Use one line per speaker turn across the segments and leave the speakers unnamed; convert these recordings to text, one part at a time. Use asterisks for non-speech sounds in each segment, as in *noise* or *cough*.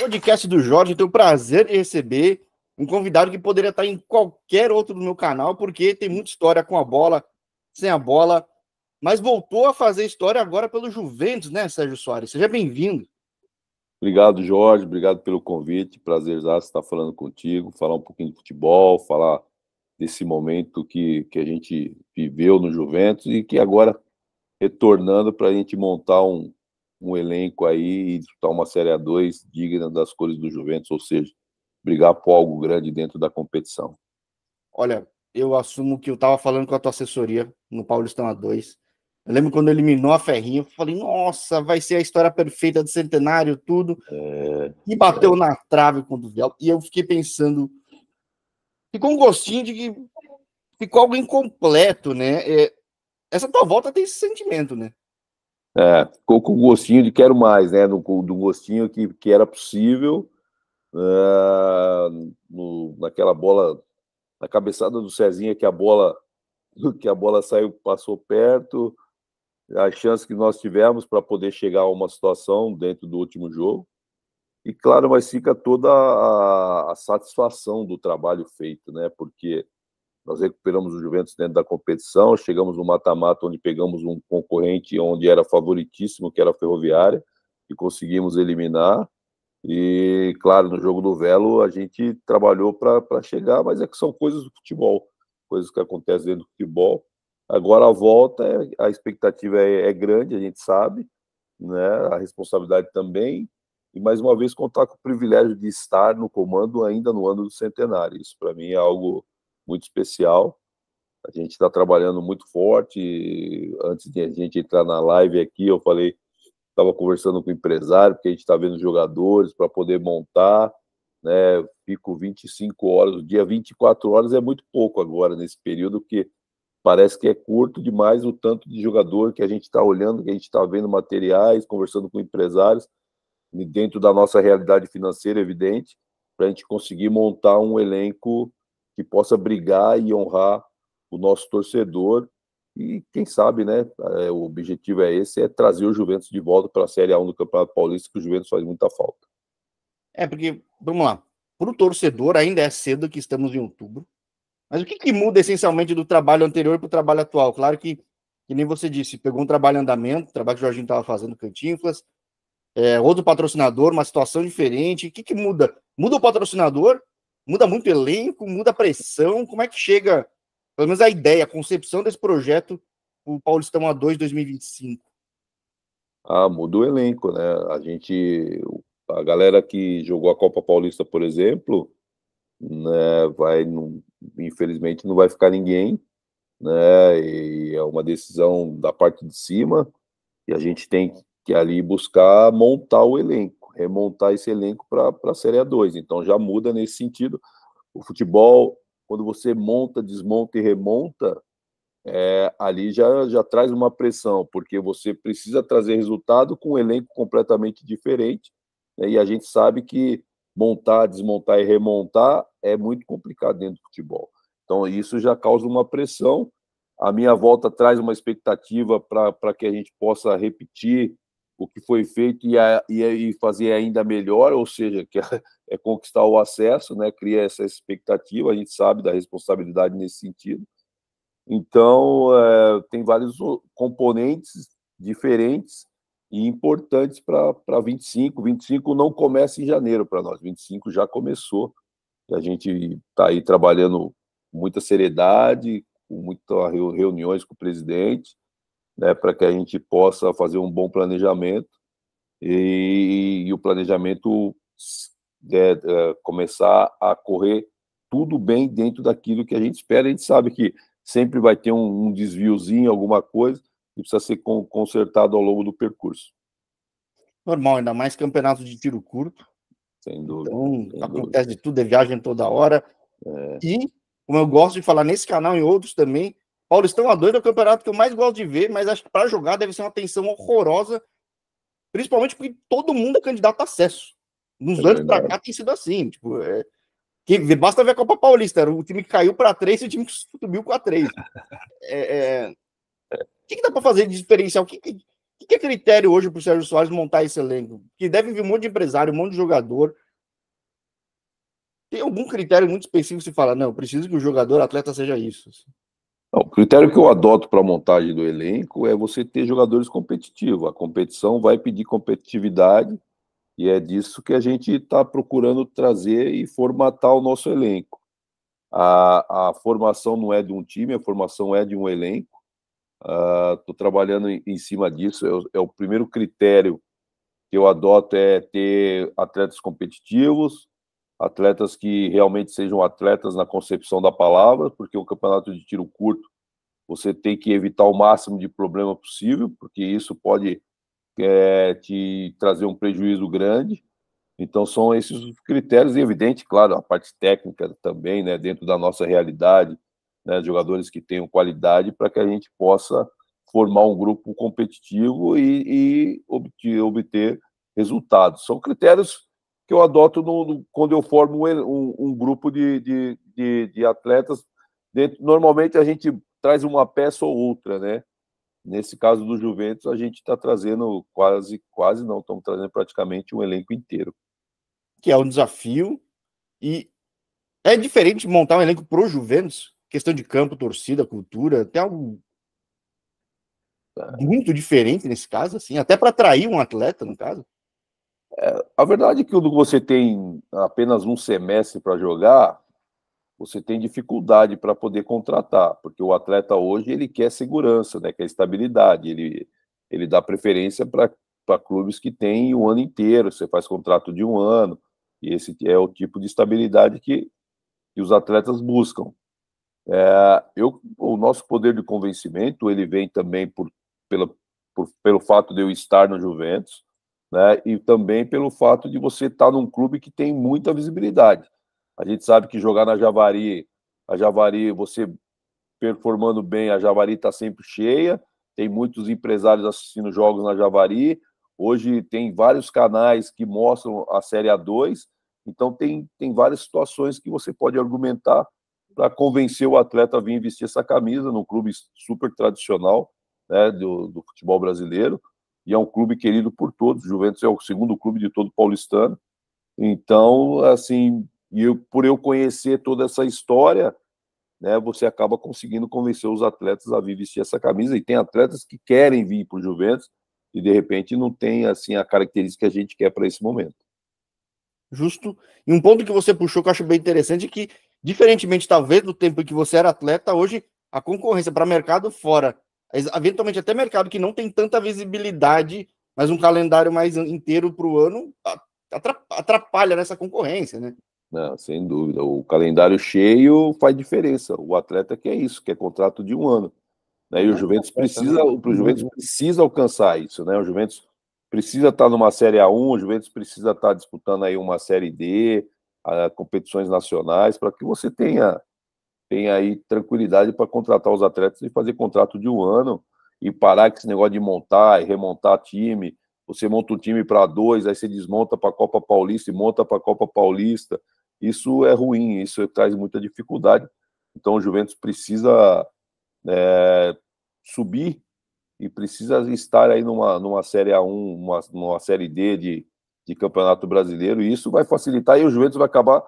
podcast do Jorge. Eu tenho o prazer de receber um convidado que poderia estar em qualquer outro do meu canal, porque tem muita história com a bola, sem a bola, mas voltou a fazer história agora pelo Juventus, né, Sérgio Soares? Seja bem-vindo.
Obrigado, Jorge. Obrigado pelo convite. Prazer estar falando contigo, falar um pouquinho de futebol, falar desse momento que, que a gente viveu no Juventus e que agora retornando para a gente montar um, um elenco aí e disputar uma Série A2 digna das cores do Juventus, ou seja, brigar por algo grande dentro da competição.
Olha, eu assumo que eu estava falando com a tua assessoria no Paulistão A2. Eu lembro quando eliminou a Ferrinha, eu falei, nossa, vai ser a história perfeita do centenário, tudo. É... E bateu é... na trave com o Duvel. E eu fiquei pensando, ficou um gostinho de que ficou algo incompleto, né? É... Essa tua volta tem esse sentimento, né?
É, ficou com o gostinho de quero mais, né? Do, do gostinho que, que era possível é, no, naquela bola, na cabeçada do Cezinha que a bola *laughs* que a bola saiu, passou perto, a chance que nós tivemos para poder chegar a uma situação dentro do último jogo. E claro, mas fica toda a, a satisfação do trabalho feito, né? Porque nós recuperamos o Juventus dentro da competição, chegamos no mata-mata onde pegamos um concorrente onde era favoritíssimo, que era a Ferroviária, e conseguimos eliminar. E, claro, no jogo do Velo, a gente trabalhou para chegar, mas é que são coisas do futebol, coisas que acontecem dentro do futebol. Agora a volta, é, a expectativa é, é grande, a gente sabe, né? a responsabilidade também, e mais uma vez contar com o privilégio de estar no comando ainda no ano do centenário. Isso para mim é algo muito especial. A gente está trabalhando muito forte. Antes de a gente entrar na live aqui, eu falei, estava conversando com o empresário, porque a gente está vendo jogadores para poder montar. Né? Fico 25 horas, o dia 24 horas é muito pouco agora nesse período, que parece que é curto demais o tanto de jogador que a gente está olhando, que a gente está vendo materiais, conversando com empresários, dentro da nossa realidade financeira, evidente, para a gente conseguir montar um elenco que possa brigar e honrar o nosso torcedor. E quem sabe, né? É, o objetivo é esse: é trazer o Juventus de volta para a Série A1 do Campeonato Paulista, que o Juventus faz muita falta.
É, porque, vamos lá, para o torcedor ainda é cedo que estamos em outubro. Mas o que, que muda essencialmente do trabalho anterior para o trabalho atual? Claro que, que nem você disse, pegou um trabalho em andamento, trabalho que o Jorginho estava fazendo, Cantinflas, é, outro patrocinador, uma situação diferente. O que, que muda? Muda o patrocinador Muda muito o elenco, muda a pressão. Como é que chega, pelo menos a ideia, a concepção desse projeto, o Paulistão A2 2025?
Ah, muda o elenco, né? A gente, a galera que jogou a Copa Paulista, por exemplo, né, vai, não, infelizmente, não vai ficar ninguém, né? E é uma decisão da parte de cima e a gente tem que ali buscar montar o elenco remontar montar esse elenco para a Série A2. Então já muda nesse sentido. O futebol, quando você monta, desmonta e remonta, é, ali já, já traz uma pressão, porque você precisa trazer resultado com um elenco completamente diferente. Né, e a gente sabe que montar, desmontar e remontar é muito complicado dentro do futebol. Então isso já causa uma pressão. A minha volta traz uma expectativa para que a gente possa repetir o que foi feito e, a, e, e fazer ainda melhor, ou seja, que é, *laughs* é conquistar o acesso, né? Cria essa expectativa, a gente sabe da responsabilidade nesse sentido. Então, é, tem vários componentes diferentes e importantes para 25. 25 não começa em janeiro para nós, 25 já começou. E a gente está aí trabalhando com muita seriedade, com muitas reuniões com o presidente, né, para que a gente possa fazer um bom planejamento e, e o planejamento é, é, começar a correr tudo bem dentro daquilo que a gente espera. A gente sabe que sempre vai ter um, um desviozinho, alguma coisa, que precisa ser consertado ao longo do percurso.
Normal, ainda mais campeonato de tiro curto. Sem dúvida. Então, sem acontece dúvida. de tudo, é viagem toda hora. É. E, como eu gosto de falar nesse canal e outros também, Paulistão a 2 é o campeonato que eu mais gosto de ver, mas acho que para jogar deve ser uma tensão horrorosa, principalmente porque todo mundo é candidato a acesso. Nos é anos para cá tem sido assim, tipo, é... que, basta ver a Copa Paulista, era o time que caiu para três e o time que subiu para três é, é, o que, que dá para fazer de diferencial? O que, que, que é critério hoje para o Sérgio Soares montar esse elenco? Que deve vir um monte de empresário, um monte de jogador, tem algum critério muito específico se fala, não, preciso que o jogador atleta seja isso. Assim?
Não, o critério que eu adoto para a montagem do elenco é você ter jogadores competitivos. A competição vai pedir competitividade e é disso que a gente está procurando trazer e formatar o nosso elenco. A, a formação não é de um time, a formação é de um elenco. Estou uh, ah, trabalhando em, em, cima disso. É, é o primeiro critério que eu adoto é ter atletas competitivos, atletas que realmente sejam atletas na concepção da palavra, porque o campeonato de tiro curto você tem que evitar o máximo de problema possível, porque isso pode é, te trazer um prejuízo grande. Então são esses os uhum. critérios e evidente, claro, a parte técnica também, né, dentro da nossa realidade, né, jogadores que tenham qualidade para que a gente possa formar um grupo competitivo e, e obter, obter resultados. São critérios que eu adoto no, no, quando eu formo um, um grupo de, de, de, de atletas. Dentro, normalmente a gente traz uma peça ou outra, né? Nesse caso do Juventus, a gente está trazendo quase, quase
não, estamos trazendo praticamente um elenco inteiro. Que é um desafio e é diferente montar um elenco pro Juventus, questão de campo, torcida, cultura, tem algo tá. muito diferente nesse caso, assim, até para atrair um atleta,
no caso a verdade é que quando você tem apenas um semestre para jogar, você tem dificuldade para poder contratar, porque o atleta hoje ele quer segurança, né, quer estabilidade, ele, ele dá preferência para clubes que têm o ano inteiro, você faz contrato de um ano, e esse é o tipo de estabilidade que, que os atletas buscam. É, eu, o nosso poder de convencimento ele vem também por, pela, por, pelo fato de eu estar no Juventus, né? E também pelo fato de você estar tá num clube que tem muita visibilidade. A gente sabe que jogar na Javari, a Javari, você performando bem, a Javari está sempre cheia, tem muitos empresários assistindo jogos na Javari. Hoje tem vários canais que mostram a Série A2, então tem, tem várias situações que você pode argumentar para convencer o atleta a vir investir essa camisa num clube super tradicional né, do, do futebol brasileiro e é um clube querido por todos. O Juventus é o segundo clube de todo paulistano. Então, assim, eu, por eu conhecer toda essa história, né, você acaba conseguindo convencer os atletas a vir vestir essa camisa. E tem atletas que querem vir para o Juventus e de repente não tem assim a característica que a gente quer para esse momento.
Justo. E um ponto que você puxou que eu acho bem interessante é que, diferentemente talvez do tempo em que você era atleta, hoje a concorrência para mercado fora eventualmente até mercado que não tem tanta visibilidade, mas um calendário mais inteiro para o ano atrapalha nessa concorrência, né?
Não, sem dúvida. O calendário cheio faz diferença. O atleta que é isso, que é contrato de um ano. Né? E o Juventus é, é, é. precisa, o Juventus precisa alcançar isso, né? O Juventus precisa estar tá numa série A1, o Juventus precisa estar tá disputando aí uma série D, competições nacionais, para que você tenha tem aí tranquilidade para contratar os atletas e fazer contrato de um ano e parar com esse negócio de montar e remontar time. Você monta um time para dois, aí você desmonta para a Copa Paulista e monta para a Copa Paulista. Isso é ruim, isso traz muita dificuldade. Então o Juventus precisa é, subir e precisa estar aí numa, numa Série A1, uma, numa Série D de, de Campeonato Brasileiro, e isso vai facilitar e o Juventus vai acabar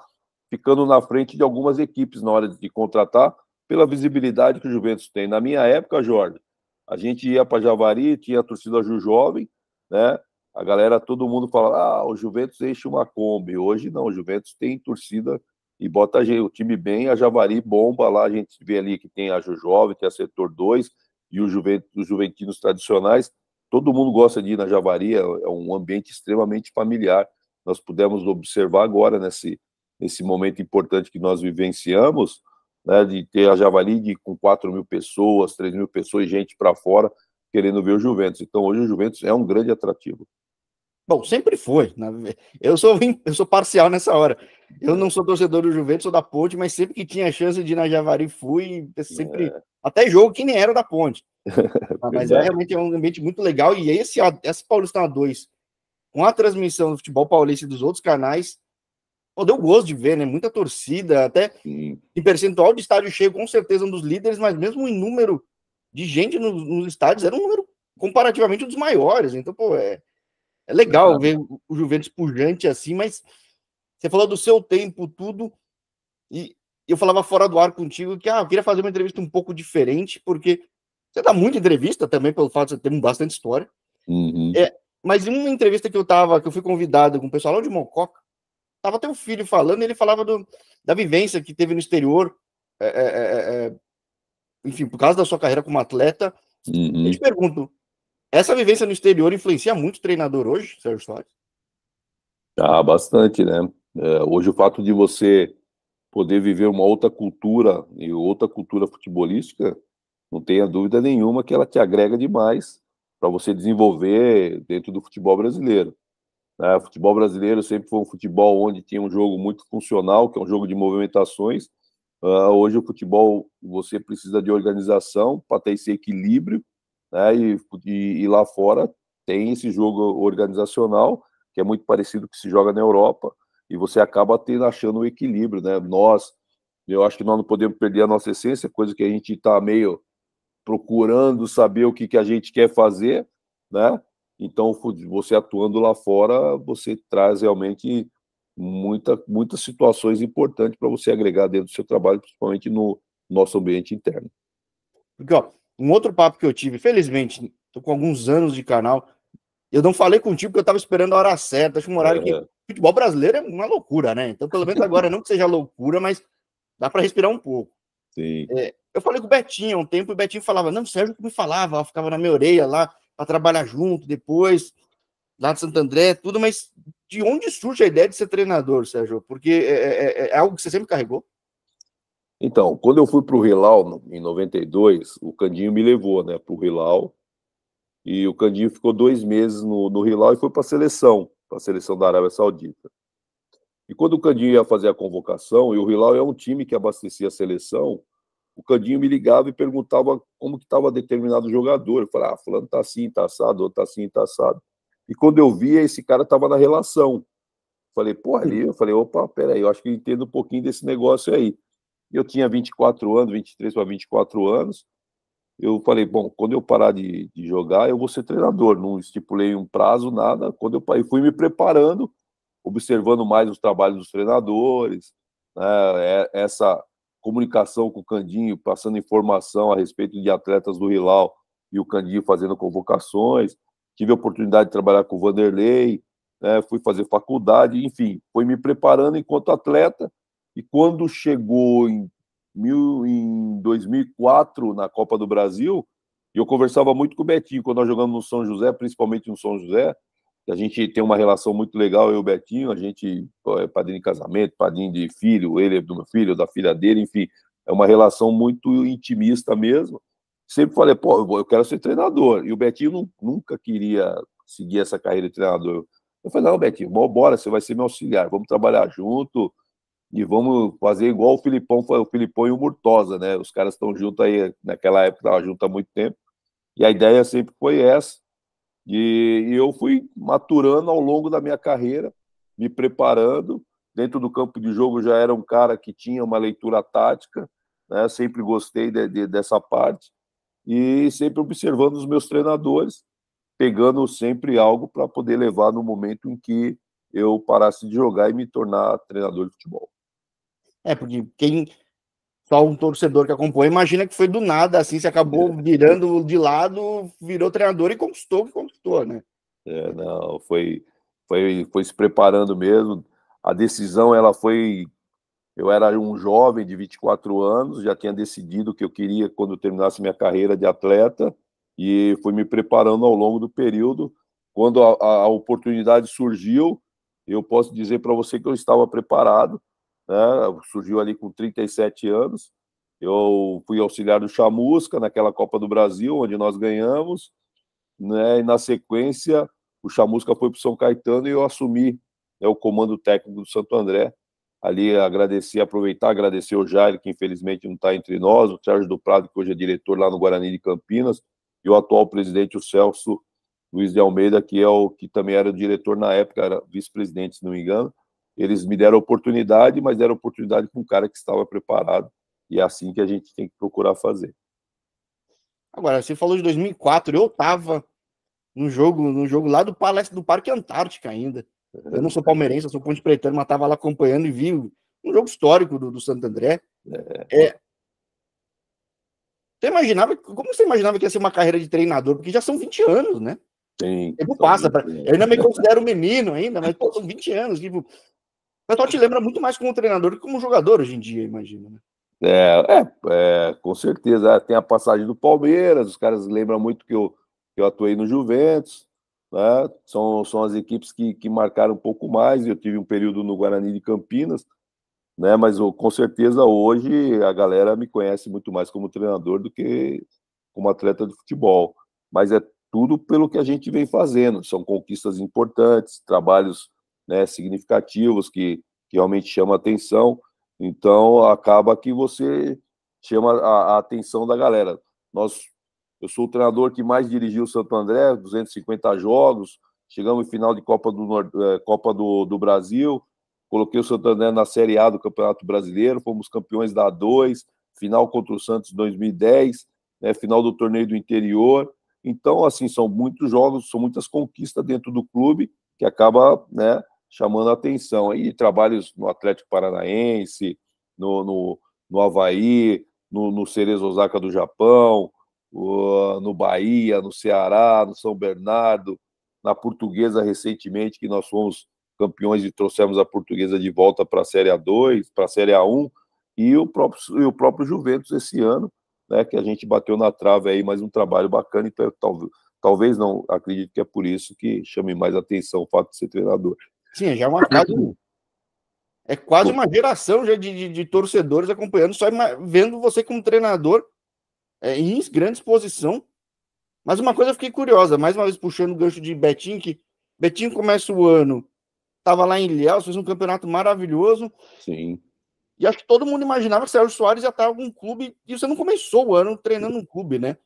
ficando na frente de algumas equipes na hora de contratar, pela visibilidade que o Juventus tem. Na minha época, Jorge, a gente ia para Javari, tinha a torcida Ju Jovem, né? A galera, todo mundo fala, ah, o Juventus enche uma Kombi. Hoje não, o Juventus tem torcida e bota o time bem, a Javari bomba lá, a gente vê ali que tem a Ju Jovem, é a Setor 2 e o Juventus, os juventinos tradicionais. Todo mundo gosta de ir na Javari, é, é um ambiente extremamente familiar. Nós pudemos observar agora nesse, esse momento importante que nós vivenciamos, né, de ter a Javali de, com 4 mil pessoas, 3 mil pessoas, gente para fora, querendo ver o Juventus. Então, hoje o Juventus é um grande atrativo.
Bom, sempre foi. Né? Eu, sou, eu sou parcial nessa hora. Eu não sou torcedor do Juventus, sou da Ponte, mas sempre que tinha chance de ir na Javari, fui. Sempre, é. Até jogo que nem era da Ponte. *laughs* Ah, mas é, realmente é um ambiente muito legal. E esse, esse Paulistão 2, com a transmissão do futebol paulista e dos outros canais, pô, deu gosto de ver, né? Muita torcida, até Sim. em percentual de estádio cheio, com certeza um dos líderes, mas mesmo em número de gente nos, nos estádios, era um número comparativamente um dos maiores. Então, pô, é, é legal é ver o Juventus pujante assim, mas você falou do seu tempo, tudo, e eu falava fora do ar contigo que ah, eu queria fazer uma entrevista um pouco diferente, porque você dá muita entrevista também, pelo fato de você ter bastante história. Uhum. É, mas em uma entrevista que eu tava, que eu fui convidado com o pessoal lá de Mococa, Tava até um filho falando, ele falava do, da vivência que teve no exterior, é é, é, é, é, enfim, por causa da sua carreira como atleta. Uhum. Eu te pergunto, essa vivência no exterior influencia muito o treinador hoje, Sérgio Soares?
Ah, bastante, né? É, hoje o fato de você poder viver uma outra cultura e outra cultura futebolística, não tenha dúvida nenhuma que ela te agrega demais para você desenvolver dentro do futebol brasileiro. Né? O futebol brasileiro sempre foi um futebol onde tinha um jogo muito funcional, que é um jogo de movimentações. Uh, hoje o futebol você precisa de organização para ter esse equilíbrio, né? e, e, e lá fora tem esse jogo organizacional que é muito parecido com o que se joga na Europa e você acaba tendo achando o equilíbrio, né? Nós, eu acho que nós não podemos perder a nossa essência, coisa que a gente está meio procurando saber o que, que a gente quer fazer, né? Então, você atuando lá fora, você traz realmente muita, muitas situações importantes
para você agregar dentro do seu trabalho, principalmente no nosso ambiente interno. Porque, ó, um outro papo que eu tive, felizmente, estou com alguns anos de canal, eu não falei contigo porque eu estava esperando a hora certa, acho um horário é. que futebol brasileiro é uma loucura, né? Então, pelo menos agora, não que seja loucura, mas dá para respirar um pouco. É, eu falei com o Betinho há um tempo, e o Betinho falava, não, o Sérgio que me falava, ela ficava na minha orelha lá, para trabalhar junto depois, lá de Santo André, tudo, mas de onde surge a ideia de ser treinador, Sérgio? Porque é, é, é, é algo que você sempre carregou?
Então, quando eu fui para o Rilau, em 92, o Candinho me levou né, para o Rilau, E o Candinho ficou dois meses no, no e foi para a seleção, para a seleção da Arábia Saudita. E quando o Candinho ia fazer a convocação, e o Rilau é um time que abastecia a seleção, o Candinho me ligava e perguntava como que estava determinado jogador. Eu falava, ah, fulano tá assim, tá assado, outro tá assim, tá assado. E quando eu via, esse cara estava na relação. Falei, pô, ali, eu falei, opa, peraí, eu acho que eu entendo um pouquinho desse negócio aí. Eu tinha 24 anos, 23 para 24 anos. Eu falei, bom, quando eu parar de, de, jogar, eu vou ser treinador. Não estipulei um prazo, nada. Quando eu parei, fui me preparando, observando mais os trabalhos dos treinadores, né, é, essa comunicação com o Candinho, passando informação a respeito de atletas do Hilal e o Candinho fazendo convocações. Tive a oportunidade de trabalhar com o Vanderlei, né, fui fazer faculdade, enfim, fui me preparando enquanto atleta. E quando chegou em, mil, em 2004, na Copa do Brasil, eu conversava muito com o Betinho, quando nós jogamos no São José, principalmente no São José, a gente tem uma relação muito legal, eu e o Betinho, a gente é padrinho de casamento, padrinho de filho, ele é do meu filho, da filha dele, enfim, é uma relação muito intimista mesmo. Sempre falei, pô, eu quero ser treinador. E o Betinho não, nunca queria seguir essa carreira de treinador. Eu falei, não, Betinho, bora, você vai ser meu auxiliar, vamos trabalhar junto e vamos fazer igual o Filipão, o Filipão e o Murtosa, né? Os caras estão juntos aí, naquela época estavam juntos há muito tempo. E a ideia sempre foi essa. E, e, eu fui maturando ao longo da minha carreira, me preparando. Dentro do campo de jogo já era um cara que tinha uma leitura tática, né? sempre gostei de, de, dessa parte, e sempre observando os meus treinadores, pegando sempre algo para poder levar
no momento em que eu parasse de jogar e me tornar treinador de futebol. É, porque quem, só um torcedor que acompanha, imagina que foi do nada, assim, se acabou é. virando de lado, virou treinador e conquistou o que conquistou, né? É, não,
foi, foi, foi se preparando mesmo. A decisão, ela foi. Eu era um jovem de 24 anos, já tinha decidido o que eu queria quando eu terminasse minha carreira de atleta, e fui me preparando ao longo do período. Quando a, a oportunidade surgiu, eu posso dizer para você que eu estava preparado né? surgiu ali com 37 anos. Eu fui auxiliar do Chamusca naquela Copa do Brasil, onde nós ganhamos, né? E na sequência, o Chamusca foi para São Caetano e eu assumi né, o comando técnico do Santo André. Ali agradeci aproveitar, agradecer o Jair, que infelizmente não está entre nós, o Sérgio do Prado, que hoje é diretor lá no Guarani de Campinas, e o atual presidente, o Celso Luiz de Almeida, que é o que também era o diretor na época, era vice-presidente, se não me engano eles me deram oportunidade, mas deram oportunidade com um cara que estava preparado, e é assim que a gente tem que procurar fazer.
Agora, você falou de 2004, eu estava num jogo, num jogo lá do Palestra do Parque Antártica ainda. Eu não sou palmeirense, eu sou ponte pretano, mas estava lá acompanhando e vi um jogo histórico do, do Santo André. É. é... Você imaginava, como você imaginava que ia ser uma carreira de treinador? Porque já são 20 anos, né? Sim. O tempo passa. Pra... Eu ainda me considero menino ainda, mas pô, são 20 anos. Tipo, o pessoal te lembra muito mais como treinador que como jogador hoje em dia, imagina, né?
É, é, é, com certeza. Ah, tem a passagem do Palmeiras, os caras lembram muito que eu, que eu atuei no Juventus, né? São, são as equipes que, que marcaram um pouco mais. Eu tive um período no Guarani de Campinas, né? Mas eu, com certeza hoje a galera me conhece muito mais como treinador do que como atleta de futebol. Mas é tudo pelo que a gente vem fazendo. São conquistas importantes, trabalhos né, significativos que, que realmente chamam atenção. Então acaba que você chama a, a, atenção da galera. Nós, eu sou o treinador que mais dirigiu o Santo André, 250 jogos, chegamos em final de Copa do, eh, Copa do, do Brasil, coloquei o Santo André na Série A do Campeonato Brasileiro, fomos campeões da 2, final contra o Santos 2010, né, final do torneio do interior. Então, assim, são muitos jogos, são muitas conquistas dentro do clube que acaba, né, chamando a atenção. E trabalhos no Atlético Paranaense, no, no, no Havaí, no, no Cerezo Osaka do Japão, no Bahia, no Ceará, no São Bernardo, na Portuguesa recentemente, que nós fomos campeões e trouxemos a Portuguesa de volta para a Série A2, para a Série A1, e o próprio, e o próprio Juventus esse ano, né, que a gente bateu na trave aí, mas um trabalho bacana, então talvez, talvez não, acredito que é por isso que chame mais atenção o
fato de ser treinador. Sim, já é uma casa. É quase uma geração já de, de, de torcedores acompanhando, só vendo você como treinador é, em grande exposição. Mas uma coisa eu fiquei curiosa, mais uma vez puxando o gancho de Betinho, que Betinho começa o ano, estava lá em Ilhéus, fez um campeonato maravilhoso. Sim. E acho que todo mundo imaginava que Sérgio Soares já estava em algum clube, e você não começou o ano treinando um clube, né?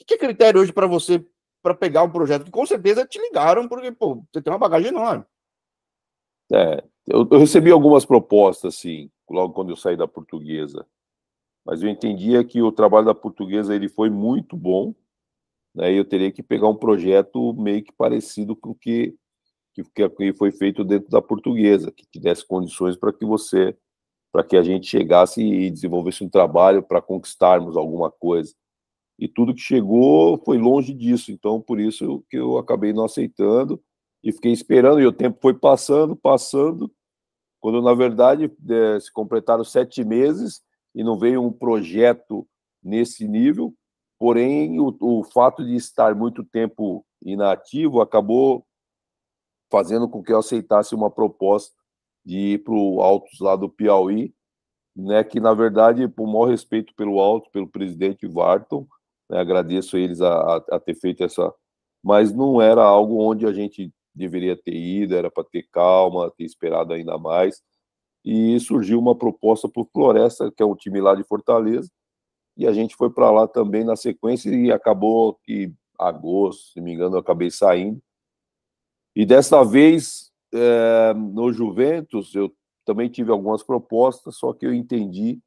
O que é critério hoje para você, para pegar um projeto? Que com certeza te ligaram, porque, pô, você tem uma bagagem enorme.
É, eu, eu, recebi algumas propostas, sim, logo quando eu saí da portuguesa. Mas eu entendia que o trabalho da portuguesa ele foi muito bom, né? E eu teria que pegar um projeto meio que parecido com o que, que, que foi feito dentro da portuguesa, que te desse condições para que você, para que a gente chegasse e desenvolvesse um trabalho para conquistarmos alguma coisa. E tudo que chegou foi longe disso, então por isso que eu acabei não aceitando e fiquei esperando, e o tempo foi passando, passando, quando na verdade é, se completaram sete meses e não veio um projeto nesse nível, porém o, o fato de estar muito tempo inativo acabou fazendo com que eu aceitasse uma proposta de ir para o Altos lá do Piauí, né, que na verdade, por maior respeito pelo Alto, pelo presidente Varton, né, agradeço a eles a, a, ter feito essa, mas não era algo onde a gente deveria ter ido, era para ter calma, ter esperado ainda mais. E surgiu uma proposta para o Floresta, que é um time lá de Fortaleza, e a gente foi para lá também na sequência e acabou que agosto, se me engano, eu acabei saindo. E dessa vez, é, no Juventus, eu também tive algumas propostas, só que eu entendi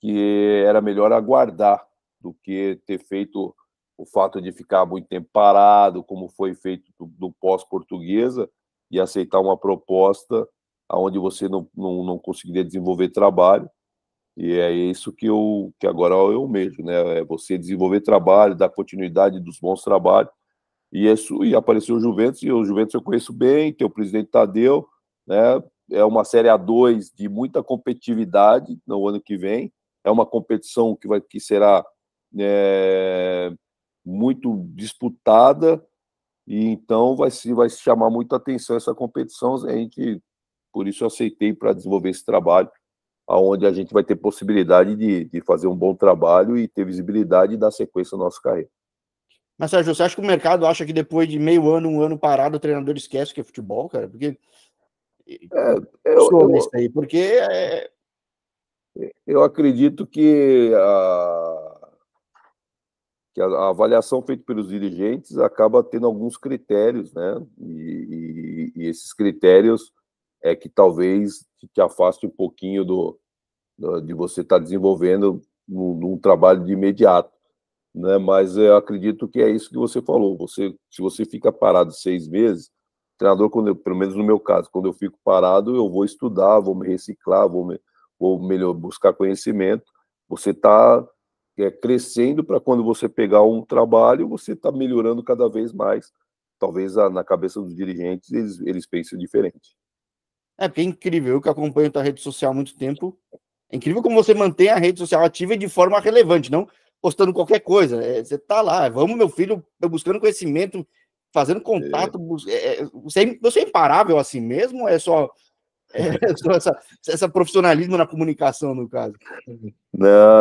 que era melhor aguardar do que ter feito o fato de ficar muito tempo parado, como foi feito do, do pós-portuguesa, e aceitar uma proposta onde você não, não, não conseguiria desenvolver trabalho. E é isso que eu que agora eu mesmo, né? É você desenvolver trabalho, dar continuidade dos bons trabalhos. E é isso e apareceu o Juventus, e o Juventus eu conheço bem, tem o presidente Tadeu, né? É uma série A2 de muita competitividade no ano que vem. É uma competição que vai que será é, muito disputada e então vai se vai se chamar muita atenção essa competição a gente por isso eu aceitei para desenvolver esse trabalho aonde a gente vai ter possibilidade de, de fazer um bom trabalho e ter visibilidade e dar sequência à nossa
carreira. Mas, Sérgio, você acha que o mercado acha que depois de meio ano, um ano parado, o treinador esquece que é futebol, cara? Porque. É, eu, eu, isso aí, porque. É, é...
Eu acredito que a que a, a, avaliação feita pelos dirigentes acaba tendo alguns critérios, né? E, e, e esses critérios é que talvez te afaste um pouquinho do, do de você estar tá desenvolvendo um, trabalho de imediato, né? Mas eu acredito que é isso que você falou. Você, se você fica parado seis meses, treinador, quando eu, pelo menos no meu caso, quando eu fico parado, eu vou estudar, vou me reciclar, vou, me, vou melhor buscar conhecimento. Você está é, crescendo para quando você pegar um trabalho, você está melhorando cada vez mais. Talvez a, na cabeça dos dirigentes eles, eles pensem diferente.
É, porque é incrível, eu que acompanho a rede social há muito tempo, é incrível como você mantém a rede social ativa e de forma relevante, não postando qualquer coisa. É, você tá lá, vamos, meu filho, buscando conhecimento, fazendo contato. É. É, é, você, é, você, é imparável assim mesmo? é só é, *laughs* essa, essa, profissionalismo na comunicação, no caso. Não,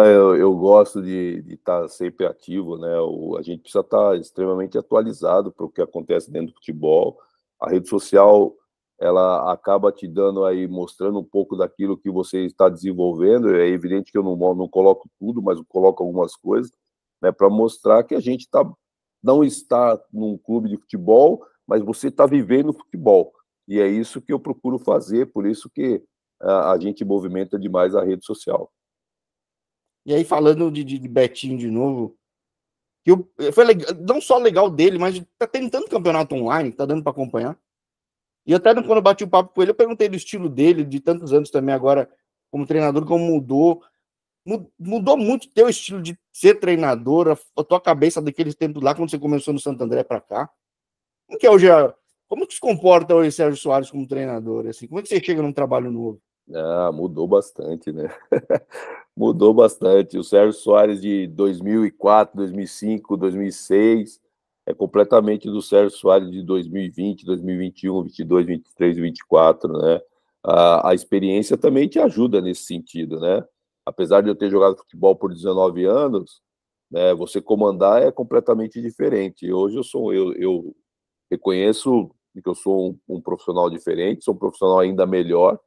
né, eu, eu gosto de estar tá sempre ativo, né? O, a gente precisa estar tá extremamente atualizado para o que acontece dentro do futebol. A rede social ela acaba te dando aí, mostrando um pouco daquilo que você está desenvolvendo. É evidente que eu não, não coloco tudo, mas eu coloco algumas coisas, né? Para mostrar que a gente tá, não está num clube de futebol, mas você está vivendo futebol. E é isso que eu procuro fazer, por isso que a, a gente movimenta demais a
rede social. E aí, falando de, de, de Betinho de novo, que eu, foi legal, não só legal dele, mas tá tendo tanto campeonato online, tá dando para acompanhar. E até quando eu bati o papo com ele, eu perguntei do estilo dele, de tantos anos também agora como treinador, como mudou. Mudou muito teu estilo de ser treinadora, a tua cabeça daqueles tempos lá, quando você começou no Santo André para cá. Como que é hoje como que se comporta hoje Sérgio Soares como treinador? Assim, como é que você chega num trabalho novo?
Ah, mudou bastante, né? *laughs* mudou bastante. O Sérgio Soares de 2004, 2005, 2006 é completamente do Sérgio Soares de 2020, 2021, 22, 23, 24, né? A, a experiência também te ajuda nesse sentido, né? Apesar de eu ter jogado futebol por 19 anos, né, você comandar é completamente diferente. Hoje eu sou eu, eu reconheço que eu sou um, um profissional diferente, sou um profissional ainda melhor,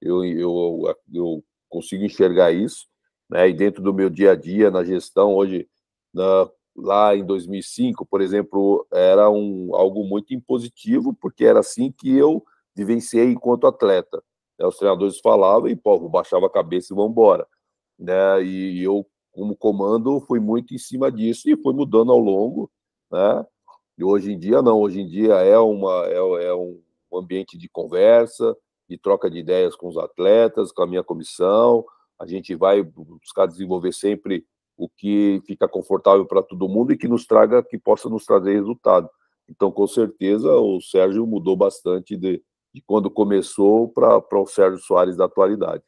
eu, eu, eu consigo enxergar isso, né? E dentro do meu dia a dia, na gestão, hoje, na, lá em 2005, por exemplo, era um, algo muito impositivo, porque era assim que eu vivenciei enquanto atleta. Né? Os treinadores falavam e, povo baixava a cabeça e vamos embora. Né? E eu, como comando, fui muito em cima disso e foi mudando ao longo, né? E hoje em dia, não. Hoje em dia é, uma, é, é um ambiente de conversa, de troca de ideias com os atletas, com a minha comissão. A gente vai buscar desenvolver sempre o que fica confortável para todo mundo e que nos traga, que possa nos trazer resultado. Então, com certeza, o Sérgio mudou bastante de, de quando começou para o Sérgio Soares da atualidade.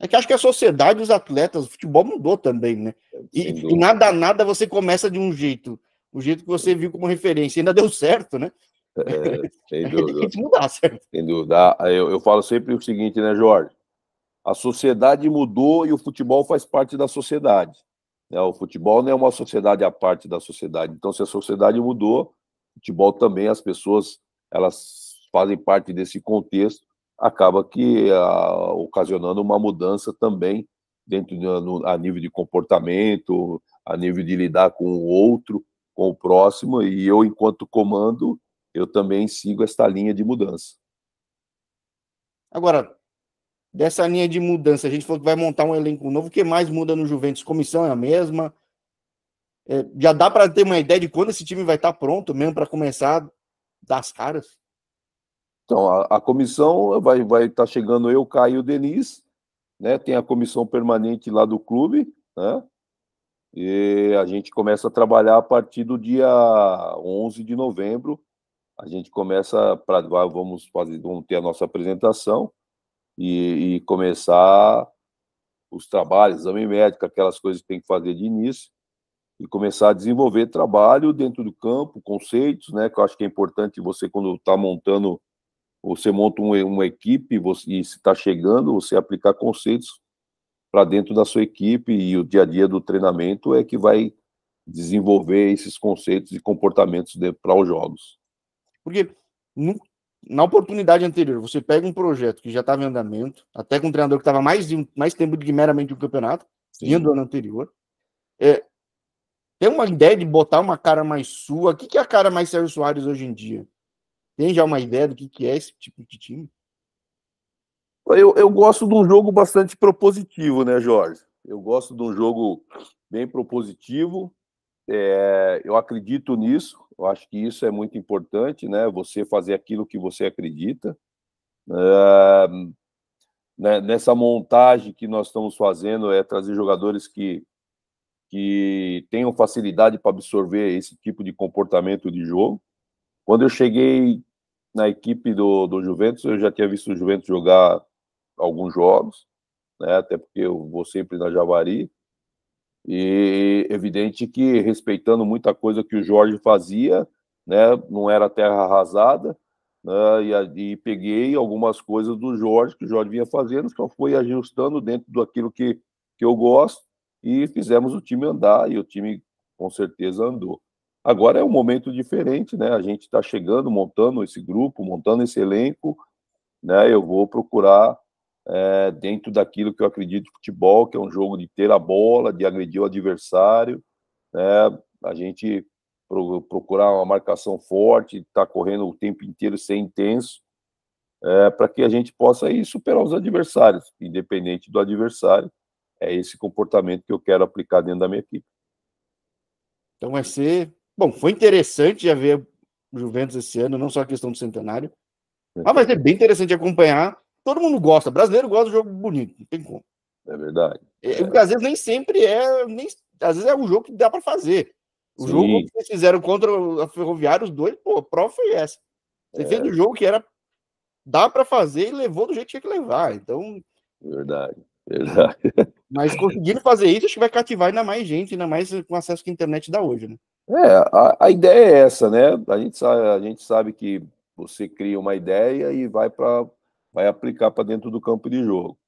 É que acho que a sociedade, os atletas, o futebol mudou também, né? É, e, e nada nada você começa de um jeito o jeito que você viu como referência. Ainda deu certo, né? É, sem *laughs* dúvida. Tem que mudar, certo?
Sem dúvida. Ah, eu, eu falo sempre o seguinte, né, Jorge? A sociedade mudou e o futebol faz parte da sociedade. Né? O futebol não é uma sociedade à parte da sociedade. Então, se a sociedade mudou, o futebol também, as pessoas, elas fazem parte desse contexto, acaba que a, ah, ocasionando uma mudança também dentro de, no, a nível de comportamento, a nível de lidar com o outro com o próximo e eu, enquanto comando, eu também sigo esta linha de mudança.
Agora, dessa linha de mudança, a gente falou que vai montar um elenco novo, o que mais muda no Juventus? Comissão é a mesma? É, já dá para ter uma ideia de quando esse time vai estar pronto mesmo para começar das caras?
Então, a, a comissão vai estar vai tá chegando eu, Caio e o Denis, né? tem a comissão permanente lá do clube, né? E a gente começa a trabalhar a partir do dia 11 de novembro. A gente começa para vamos fazer vamos ter a nossa apresentação e, e começar os trabalhos, exame médico, aquelas coisas que tem que fazer de início e começar a desenvolver trabalho dentro do campo, conceitos, né? Que eu acho que é importante você quando está montando, você monta uma, uma equipe você, e está chegando, você aplicar conceitos para dentro da sua equipe e o dia a dia do treinamento é que vai desenvolver esses conceitos e comportamentos para os jogos.
Porque no, na oportunidade anterior, você pega um projeto que já estava em andamento, até com um treinador que estava mais, mais tempo do que meramente o um campeonato, vindo do ano anterior. É, tem uma ideia de botar uma cara mais sua? O que, que é a cara mais Sérgio Soares hoje em dia? Tem já uma ideia do que, que é esse tipo de time? Eu, eu gosto de um jogo bastante
propositivo, né, Jorge? Eu gosto de um jogo bem propositivo. É, eu acredito nisso. Eu acho que isso é muito importante, né? Você fazer aquilo que você acredita. É, né, nessa montagem que nós estamos fazendo é trazer jogadores que que tenham facilidade para absorver esse tipo de comportamento de jogo. Quando eu cheguei na equipe do, do Juventus, eu já tinha visto o Juventus jogar alguns jogos, né, até porque eu vou sempre na Javari. E evidente que respeitando muita coisa que o Jorge fazia, né, não era terra arrasada, né, e, e, peguei algumas coisas do Jorge, que o Jorge vinha fazendo, só foi ajustando dentro daquilo que, que eu gosto, e fizemos o time andar, e o time com certeza andou. Agora é um momento diferente, né? A gente está chegando, montando esse grupo, montando esse elenco, né? Eu vou procurar é, dentro daquilo que eu acredito futebol, que é um jogo de ter a bola, de agredir o adversário, né? a gente pro, procurar uma marcação forte, estar tá correndo o tempo inteiro ser intenso, é, para que a gente possa aí, superar os adversários, independente do adversário. É esse comportamento que eu quero aplicar dentro da minha equipe.
Então vai ser. Bom, foi interessante já ver o Juventus esse ano, não só a questão do centenário, é. mas vai ser bem interessante acompanhar todo mundo gosta. O brasileiro gosta de jogo bonito, não tem como. É verdade. É, é, porque às vezes nem sempre é. Nem, às vezes é um jogo que dá para fazer. O Sim. jogo que vocês fizeram contra a Ferroviária, os dois, pô, a prova foi essa. Você é. fez o um jogo que era. dá para fazer e levou do jeito que tinha que levar. Então. Verdade. Verdade. *laughs* Mas conseguindo fazer isso, acho que vai cativar ainda mais gente, ainda mais com acesso que a internet dá hoje, né?
É, a, a ideia é essa, né? A gente, sabe, a gente sabe que você cria uma ideia e vai para vai aplicar para dentro do campo de jogo.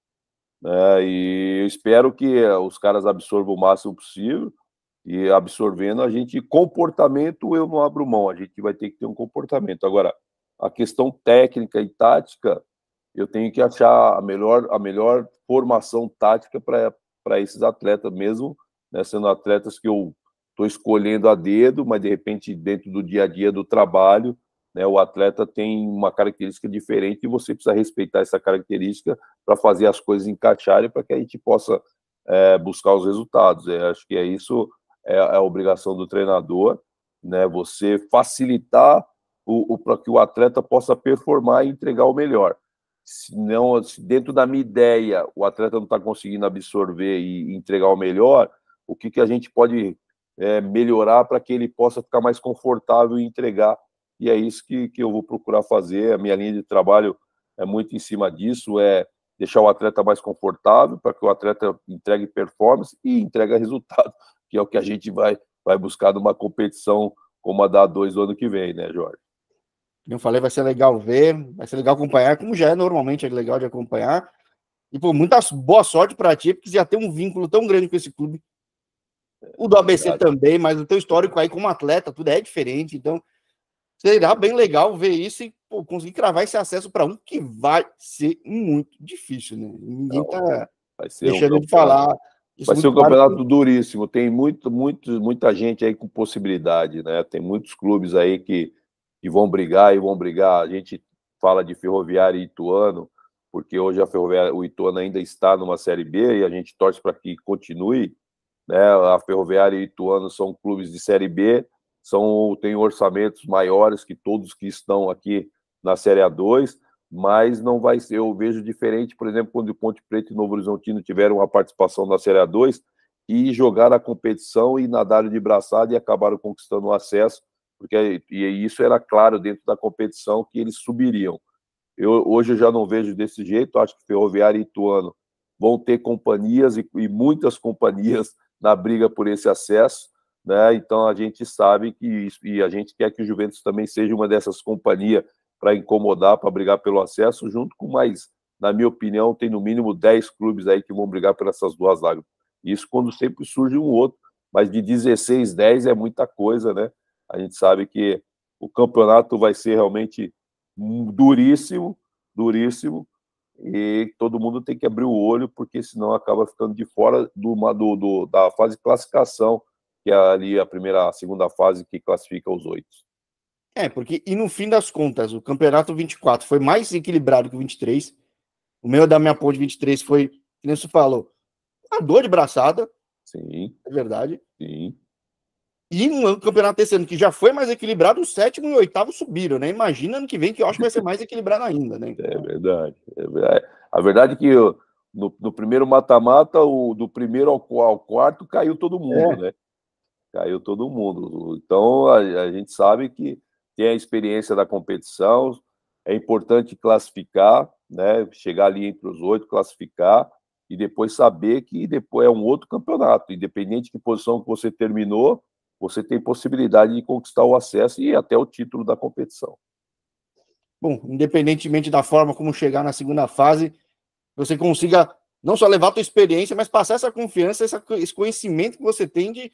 Né? e eu espero que eh, os caras absorvam o máximo possível e absorvendo a gente comportamento eu não abro mão a gente vai ter que ter um comportamento agora a questão técnica e tática eu tenho que achar a melhor a melhor formação tática para para esses atletas mesmo né, sendo atletas que eu estou escolhendo a dedo mas de repente dentro do dia a dia do trabalho né? O atleta tem uma característica diferente e você precisa respeitar essa característica para fazer as coisas encaixarem para que a gente possa é, buscar os resultados. É, acho que é isso é, é a obrigação do treinador, né? Você facilitar o, o para que o atleta possa performar e entregar o melhor. Se não, se dentro da minha ideia, o atleta não está conseguindo absorver e, e entregar o melhor, o que, que a gente pode é, melhorar para que ele possa ficar mais confortável e entregar e é isso que, que eu vou procurar fazer. A minha linha de trabalho é muito em cima disso, é deixar o atleta mais confortável para que o atleta entregue performance e entregue *laughs* resultado, que é o que a gente vai, vai buscar numa competição como a da A2 do ano que vem, né, Jorge?
Eu falei, vai ser legal ver, vai ser legal acompanhar, como já é normalmente é legal de acompanhar. E, pô, muita boa sorte para ti, porque já tem um vínculo tão grande com esse clube. O do ABC é também, mas o teu histórico aí como atleta, tudo é diferente. Então, será bem legal ver isso e pô, conseguir cravar esse acesso para um que vai ser muito difícil, né? Ninguém está é. deixando um de falar. Isso vai é ser um campeonato claro.
duríssimo. Tem muito, muito, muita gente aí com possibilidade, né? Tem muitos clubes aí que, que vão brigar e vão brigar. A gente fala de Ferroviária e Ituano, porque hoje a Ferroviária, o Ituano ainda está numa Série B e a gente torce para que continue. Né? A Ferroviária e Ituano são clubes de Série B são têm orçamentos maiores que todos que estão aqui na Série A2, mas não vai ser, eu vejo diferente, por exemplo, quando o Ponte Preta e Novo Horizontino tiveram a participação na Série A2 e jogaram a competição e nadaram de braçada e acabaram conquistando o acesso, porque e isso era claro dentro da competição que eles subiriam. Eu, hoje eu já não vejo desse jeito, acho que Ferroviária e Ituano vão ter companhias e, e muitas companhias na briga por esse acesso, né? Então a gente sabe que isso, e a gente quer que o Juventus também seja uma dessas companhias para incomodar, para brigar pelo acesso, junto com mais, na minha opinião, tem no mínimo 10 clubes aí que vão brigar por essas duas vagas. Isso quando sempre surge um outro, mas de 16, 10 é muita coisa, né? A gente sabe que o campeonato vai ser realmente duríssimo, duríssimo, e todo mundo tem que abrir o olho, porque senão acaba ficando de fora do, do, do da fase de classificação que é ali a primeira, a segunda fase que classifica os oito.
É, porque, e no fim das contas, o campeonato 24 foi mais equilibrado que o 23. O meu da minha ponte 23 foi, que nem você falou, a dor de braçada. Sim. É verdade. Sim. E no campeonato desse ano, que já foi mais equilibrado, o sétimo e o oitavo subiram, né? Imagina ano que vem, que eu acho que vai ser mais equilibrado ainda, né? É
verdade. É verdade. É, a verdade é que no, no primeiro mata-mata, do primeiro ao, ao, quarto, caiu todo mundo, é. né? caiu todo mundo. Então a, a gente sabe que tem a experiência da competição, é importante classificar, né? Chegar ali entre os oito, classificar e depois saber que depois é um outro campeonato, independente de que posição que você terminou, você tem possibilidade de conquistar o acesso e até o título da competição.
Bom, independentemente da forma como chegar na segunda fase, você consiga não só levar a tua experiência, mas passar essa confiança, esse conhecimento que você tem de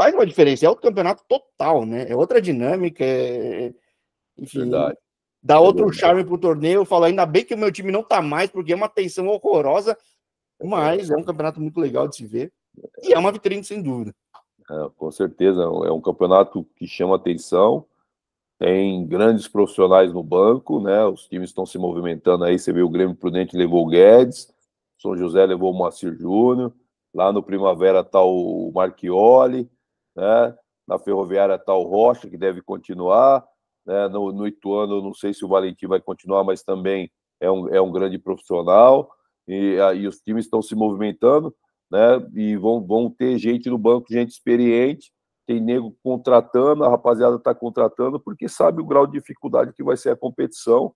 faz uma diferença. É outro campeonato total, né? É outra dinâmica. É... é enfim, Verdade. dá é outro verdade. charme pro torneio. Eu falo, ainda bem que o meu time não tá mais, porque é uma tensão horrorosa, mas é um campeonato muito legal de se ver. E é uma vitrine, sem dúvida.
É, com certeza, é um campeonato que chama atenção. Tem grandes profissionais no banco, né? Os times estão se movimentando aí. Você vê o Grêmio Prudente levou o Guedes, São José levou o Moacir Júnior. Lá no Primavera está o Marchioli, né? na Ferroviária tal Rocha, que deve continuar, né? no, no Ituano, não sei se o Valentim vai continuar, mas também é um, é um grande profissional, e, aí ah, os times estão se movimentando, né? e vão, vão ter gente no banco, gente experiente, tem nego contratando, a rapaziada está contratando, porque sabe o grau de dificuldade que vai ser a competição,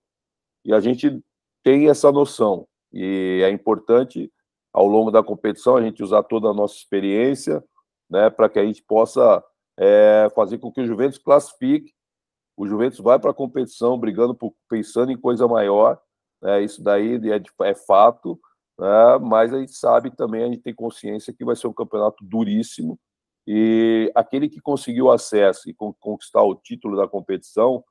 e a gente tem essa noção, e é importante, ao longo da competição, a gente usar toda a nossa experiência, né, para que a gente possa é, fazer com que o Juventus classifique. O Juventus vai para a competição brigando, por, pensando em coisa maior. Né, isso daí é, é, é fato. Né, mas a gente sabe também, a gente tem consciência que vai ser um campeonato duríssimo. E aquele que conseguiu acesso e conquistar o título da competição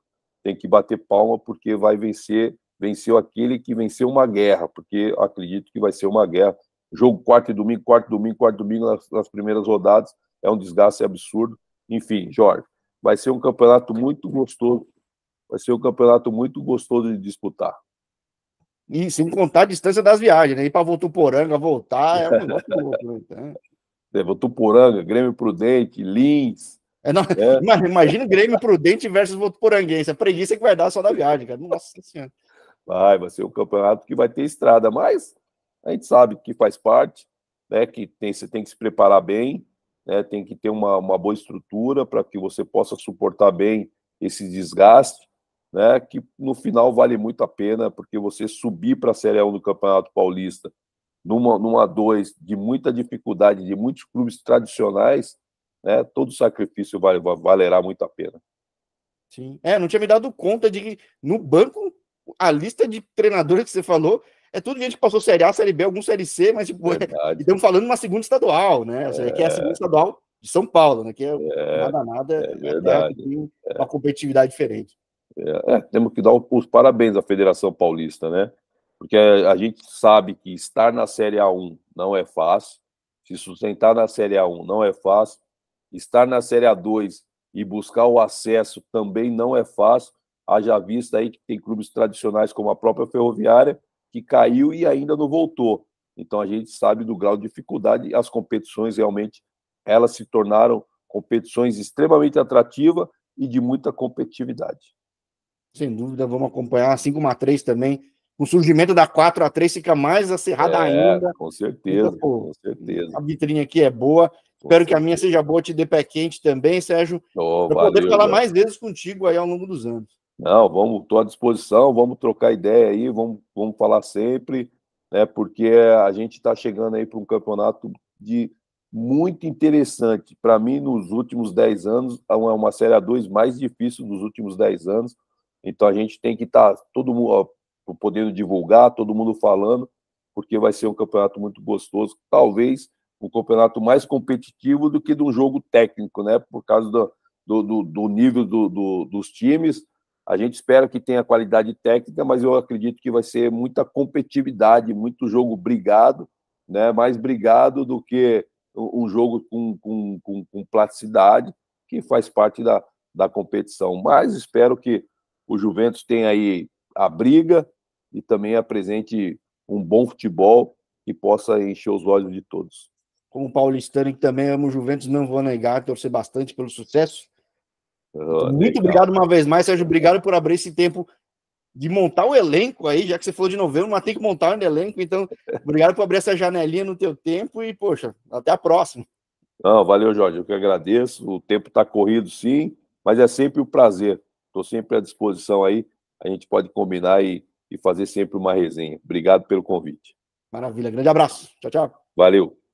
tem que bater palma porque vai vencer, venceu aquele que venceu uma guerra, porque acredito que vai ser uma guerra jogo quarto e domingo, quarto e domingo, quarto e domingo nas, nas primeiras rodadas, é um desgaste absurdo. Enfim, Jorge, vai ser um campeonato muito gostoso, vai ser um campeonato muito gostoso de disputar.
E sem contar a distância das viagens, né? Ir para Votuporanga voltar é um *laughs* negócio louco, né?
É, Votuporanga, Grêmio Prudente, Lins.
É, não, é. *laughs* Imagina Grêmio Prudente versus Votuporanguense. A preguiça é que vai dar só da viagem, cara. Nossa Senhora.
Vai, vai ser um campeonato que vai ter estrada, mas a gente sabe que faz parte, né, que tem, você tem que se preparar bem, né, tem que ter uma, uma boa estrutura para que você possa suportar bem esse desgaste, né, que no final vale muito a pena, porque você subir para a Série 1 do Campeonato Paulista numa, numa 2 de muita dificuldade de muitos clubes tradicionais, né, todo sacrifício vale, valerá muito a pena.
Sim. É, não tinha me dado conta de que no banco a lista de treinadores que você falou é tudo gente que passou Série A, Série B, algum Série C, mas tipo, é, *laughs* estamos falando de uma segunda estadual, né? É. que é a é. segunda estadual de São Paulo, né? Que é, é nada, nada, é, é verdade. É. uma competitividade diferente.
temos que dar os parabéns à Federação Paulista, né? Porque a gente sabe que estar na Série A1 não é fácil, se sustentar na Série A1 não é fácil, estar na Série A2 e buscar o acesso também não é fácil, haja vista aí que tem clubes tradicionais como a própria Ferroviária, que caiu e ainda não voltou. Então a gente sabe do grau de dificuldade. As competições realmente elas se tornaram competições extremamente atrativas e de muita competitividade.
Sem dúvida, vamos acompanhar a 5 a 3 também. O surgimento da 4 a 3 fica mais acirrada é, ainda.
Com certeza, então, pô, com certeza.
A vitrine aqui é boa. Com Espero certeza. que a minha seja boa, te dê pé quente também, Sérgio.
Oh, para poder falar mais
vezes contigo aí ao longo dos anos.
Não, vamos, estou à disposição, vamos trocar ideia aí, vamos, vamos falar sempre, né? Porque a gente está chegando aí para um campeonato de muito interessante. Para mim, nos últimos 10 anos, é uma, é uma Série A2 mais difícil dos últimos 10 anos. Então a gente tem que estar tá, todo mundo ó, podendo divulgar, todo mundo falando, porque vai ser um campeonato muito gostoso. Talvez um campeonato mais competitivo do que de um jogo técnico, né? Por causa do, do, do nível do, do, dos times a gente espera que tenha qualidade técnica, mas eu acredito que vai ser muita competitividade, muito jogo brigado, né? mais brigado do que um jogo com, com, com, com plasticidade, que faz parte da, da competição. Mas espero que o Juventus tenha aí a briga e também apresente um bom futebol que possa encher os olhos de todos.
Como paulistano que também amo o Juventus, não vou negar, torcer bastante pelo sucesso muito obrigado uma vez mais, Sérgio. Obrigado por abrir esse tempo de montar o elenco aí, já que você falou de novembro, mas tem que montar um elenco. Então, obrigado por abrir essa janelinha no teu tempo e, poxa, até a próxima.
Não, valeu, Jorge. Eu que agradeço. O tempo está corrido, sim, mas é sempre um prazer. Estou sempre à disposição aí. A gente pode combinar e, e fazer sempre uma resenha. Obrigado pelo convite.
Maravilha. Grande abraço. Tchau, tchau.
Valeu.